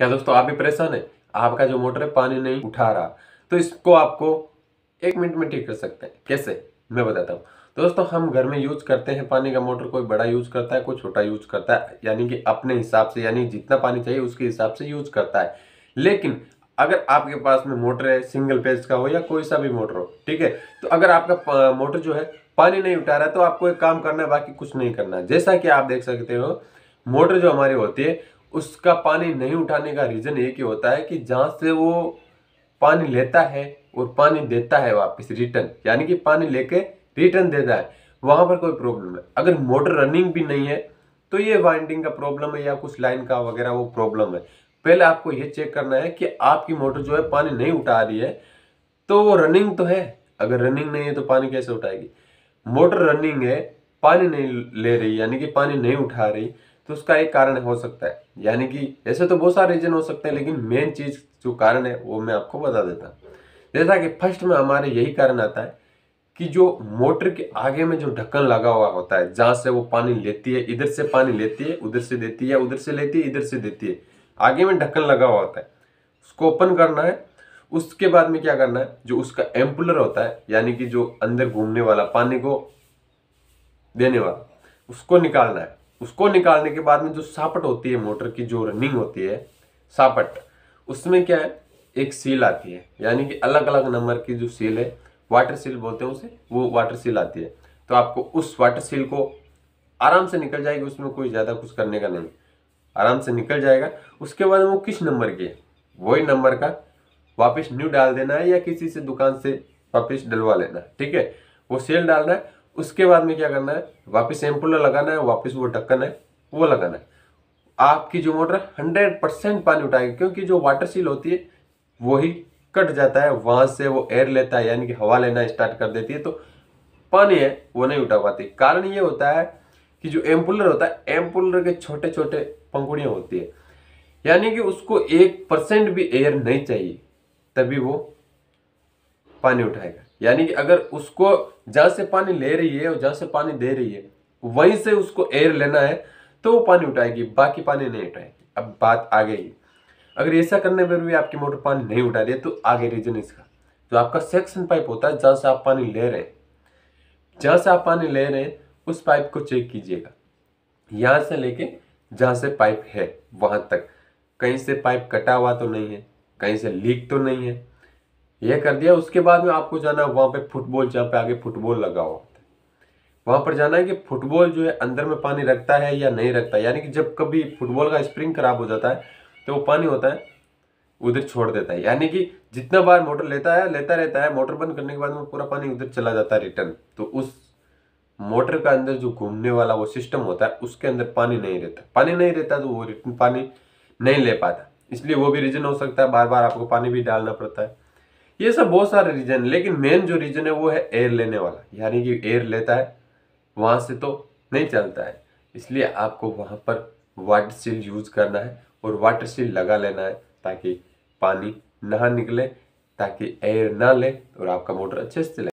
क्या दोस्तों आप भी परेशान है आपका जो मोटर है पानी नहीं उठा रहा तो इसको आपको एक मिनट में ठीक कर सकते हैं कैसे मैं बताता हूँ तो दोस्तों हम घर में यूज करते हैं पानी का मोटर कोई बड़ा यूज करता है कोई छोटा यूज करता है यानी कि अपने हिसाब से यानी जितना पानी चाहिए उसके हिसाब से यूज करता है लेकिन अगर आपके पास में मोटर है सिंगल पेज का हो या कोई सा भी मोटर हो ठीक है तो अगर आपका मोटर जो है पानी नहीं उठा रहा है तो आपको एक काम करना है बाकी कुछ नहीं करना है जैसा कि आप देख सकते हो मोटर जो हमारी होती है उसका पानी नहीं उठाने का रीज़न एक ही होता है कि जहाँ से वो पानी लेता है और पानी देता है वापस रिटर्न यानी कि पानी लेके रिटर्न देता है वहाँ पर कोई प्रॉब्लम है अगर मोटर रनिंग भी नहीं है तो ये वाइंडिंग का प्रॉब्लम है या कुछ लाइन का वगैरह वो प्रॉब्लम है पहले आपको ये चेक करना है कि आपकी मोटर जो है पानी नहीं उठा रही है तो वो रनिंग तो है अगर रनिंग नहीं है तो पानी कैसे उठाएगी मोटर रनिंग है पानी नहीं ले रही यानी कि पानी नहीं उठा रही तो उसका एक कारण हो सकता है यानी कि ऐसे तो बहुत सारे रीजन हो सकते हैं लेकिन मेन चीज जो कारण है वो मैं आपको बता देता हूँ जैसा कि फर्स्ट में हमारे यही कारण आता है कि जो मोटर के आगे में जो ढक्कन लगा हुआ होता है जहाँ से वो पानी लेती है इधर से पानी लेती है उधर से देती है उधर से लेती है इधर से देती है आगे में ढक्कन लगा हुआ होता है उसको ओपन करना है उसके बाद में क्या करना है जो उसका एम्पुलर होता है यानी कि जो अंदर घूमने वाला पानी को देने वाला उसको निकालना है उसको निकालने के बाद में जो सापट होती है मोटर की जो रनिंग होती है सापट उसमें क्या है एक सील आती है यानी कि अलग अलग नंबर की जो सील है वाटर सील बोलते हैं उसे वो वाटर सील आती है तो आपको उस वाटर सील को आराम से निकल जाएगी उसमें कोई ज़्यादा कुछ करने का नहीं आराम से निकल जाएगा उसके बाद वो किस नंबर की है वही नंबर का वापस न्यू डाल देना है या किसी से दुकान से वापस डलवा लेना ठीक है वो सेल डालना है उसके बाद में क्या करना है वापस एम्पुलर लगाना है वापस वो ढक्कन है वो लगाना है आपकी जो मोटर हंड्रेड परसेंट पानी उठाएगी क्योंकि जो वाटर सील होती है वही कट जाता है वहाँ से वो एयर लेता है यानी कि हवा लेना स्टार्ट कर देती है तो पानी है वो नहीं उठा पाती कारण ये होता है कि जो एम्पुलर होता है एम्पुलर के छोटे छोटे पंखुड़ियाँ होती है यानी कि उसको एक परसेंट भी एयर नहीं चाहिए तभी वो पानी उठाएगा यानी कि अगर उसको जहाँ से पानी ले रही है और जहाँ से पानी दे रही है वहीं से उसको एयर लेना है तो वो पानी उठाएगी बाकी पानी नहीं उठाएगी अब बात आ गई अगर ऐसा करने पर भी आपकी मोटर पानी नहीं उठा रही है तो आगे रीजन इसका जो आपका सेक्शन पाइप होता है जहाँ से आप पानी ले रहे हैं जहाँ से आप पानी ले रहे हैं उस पाइप को चेक कीजिएगा यहाँ से लेके जहाँ से पाइप है वहाँ तक कहीं से पाइप कटा हुआ तो नहीं है कहीं से लीक तो नहीं है यह कर दिया उसके बाद में आपको जाना है वहाँ पर फुटबॉल जहाँ पे आगे फुटबॉल लगा हुआ वहाँ पर जाना है कि फुटबॉल जो है अंदर में पानी रखता है या नहीं रखता यानी कि जब कभी फुटबॉल का स्प्रिंग खराब हो जाता है तो वो पानी होता है उधर छोड़ देता है यानी कि जितना बार मोटर लेता है लेता रहता है मोटर बंद करने के बाद में पूरा पानी उधर चला जाता है रिटर्न तो उस मोटर का अंदर जो घूमने वाला वो सिस्टम होता है उसके अंदर पानी नहीं रहता पानी नहीं रहता तो वो रिटर्न पानी नहीं ले पाता इसलिए वो भी रीजन हो सकता है बार बार आपको पानी भी डालना पड़ता है ये सब बहुत सारे रीजन है लेकिन मेन जो रीजन है वो है एयर लेने वाला यानी कि एयर लेता है वहाँ से तो नहीं चलता है इसलिए आपको वहाँ पर वाटर सील यूज़ करना है और वाटर सील लगा लेना है ताकि पानी ना निकले ताकि एयर ना ले और आपका मोटर अच्छे से चले